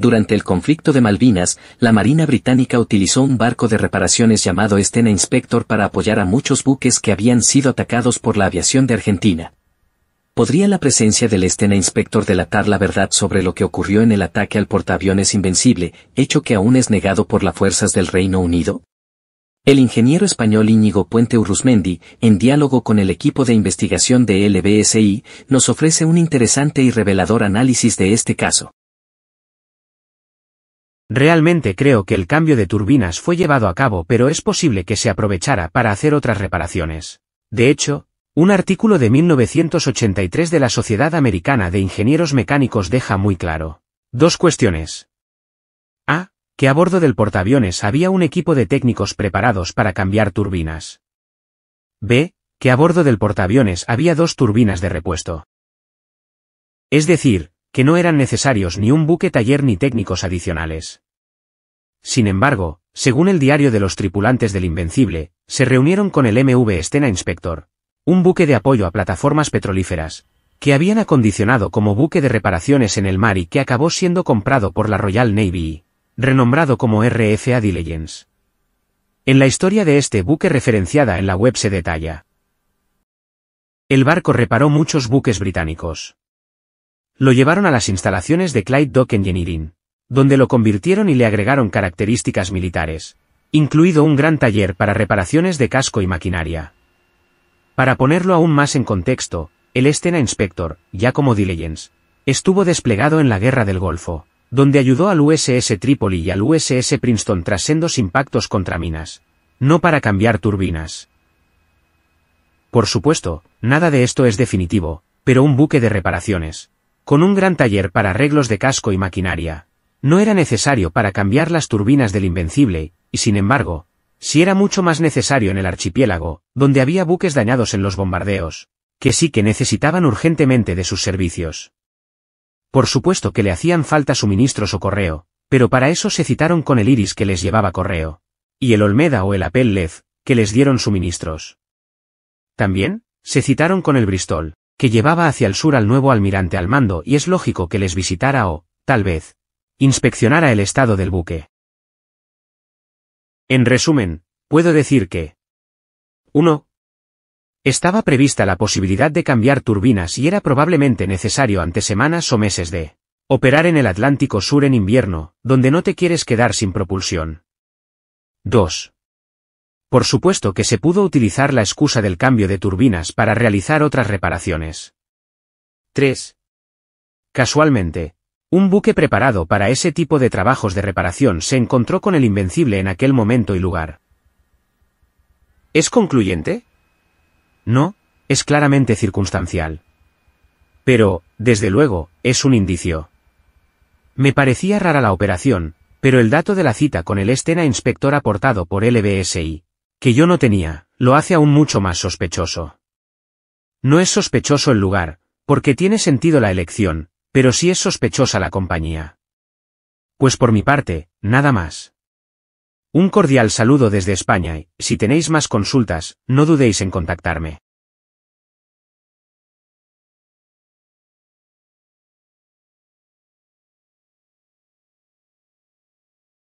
Durante el conflicto de Malvinas, la Marina Británica utilizó un barco de reparaciones llamado Stena Inspector para apoyar a muchos buques que habían sido atacados por la aviación de Argentina. ¿Podría la presencia del Stena Inspector delatar la verdad sobre lo que ocurrió en el ataque al portaaviones Invencible, hecho que aún es negado por las fuerzas del Reino Unido? El ingeniero español Íñigo Puente Urruzmendi, en diálogo con el equipo de investigación de LBSI, nos ofrece un interesante y revelador análisis de este caso. Realmente creo que el cambio de turbinas fue llevado a cabo pero es posible que se aprovechara para hacer otras reparaciones. De hecho, un artículo de 1983 de la Sociedad Americana de Ingenieros Mecánicos deja muy claro. Dos cuestiones. A. Que a bordo del portaaviones había un equipo de técnicos preparados para cambiar turbinas. B. Que a bordo del portaaviones había dos turbinas de repuesto. Es decir, que no eran necesarios ni un buque taller ni técnicos adicionales. Sin embargo, según el diario de los tripulantes del Invencible, se reunieron con el MV Stena Inspector, un buque de apoyo a plataformas petrolíferas, que habían acondicionado como buque de reparaciones en el mar y que acabó siendo comprado por la Royal Navy, renombrado como RFA Diligence. En la historia de este buque referenciada en la web se detalla. El barco reparó muchos buques británicos. Lo llevaron a las instalaciones de Clyde Dock Engineering, donde lo convirtieron y le agregaron características militares, incluido un gran taller para reparaciones de casco y maquinaria. Para ponerlo aún más en contexto, el Estena Inspector, ya como Diligence, estuvo desplegado en la Guerra del Golfo, donde ayudó al USS Tripoli y al USS Princeton tras sendos impactos contra minas, no para cambiar turbinas. Por supuesto, nada de esto es definitivo, pero un buque de reparaciones, con un gran taller para arreglos de casco y maquinaria, no era necesario para cambiar las turbinas del Invencible, y sin embargo, si era mucho más necesario en el archipiélago, donde había buques dañados en los bombardeos, que sí que necesitaban urgentemente de sus servicios. Por supuesto que le hacían falta suministros o correo, pero para eso se citaron con el Iris que les llevaba correo, y el Olmeda o el Apel que les dieron suministros. También, se citaron con el Bristol, que llevaba hacia el sur al nuevo almirante al mando y es lógico que les visitara o, tal vez, inspeccionara el estado del buque. En resumen, puedo decir que 1. Estaba prevista la posibilidad de cambiar turbinas y era probablemente necesario ante semanas o meses de operar en el Atlántico Sur en invierno, donde no te quieres quedar sin propulsión. 2. Por supuesto que se pudo utilizar la excusa del cambio de turbinas para realizar otras reparaciones. 3. Casualmente, un buque preparado para ese tipo de trabajos de reparación se encontró con el Invencible en aquel momento y lugar. ¿Es concluyente? No, es claramente circunstancial. Pero, desde luego, es un indicio. Me parecía rara la operación, pero el dato de la cita con el Estena Inspector aportado por LBSI que yo no tenía, lo hace aún mucho más sospechoso. No es sospechoso el lugar, porque tiene sentido la elección, pero sí es sospechosa la compañía. Pues por mi parte, nada más. Un cordial saludo desde España y, si tenéis más consultas, no dudéis en contactarme.